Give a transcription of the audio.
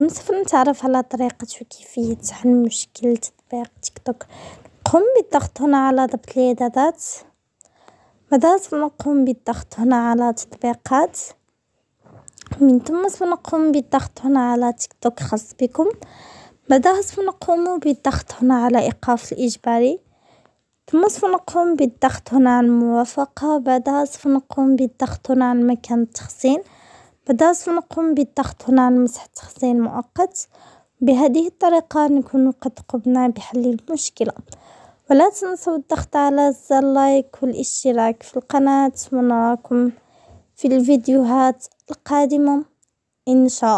نصفنا نتعرف على طريقة وكيفية حل مشكل تطبيق تيك توك، قم بالضغط هنا على ضبط الإعدادات، بعدها سنقوم نقوم بالضغط هنا على تطبيقات، من ثم سوف نقوم بالضغط هنا على تيك توك خاص بكم، بعدها سوف نقوم بالضغط هنا على إيقاف الإجباري، ثم سوف نقوم بالضغط هنا على الموافقة، بعدها سوف نقوم بالضغط هنا على مكان التخزين. بدأ سنقوم بالضغط هنا على مسح التخزين المؤقت بهذه الطريقة نكون قد قمنا بحل المشكلة، ولا تنسوا الضغط على زر اللايك والاشتراك في القناة ونراكم في الفيديوهات القادمة إن شاء.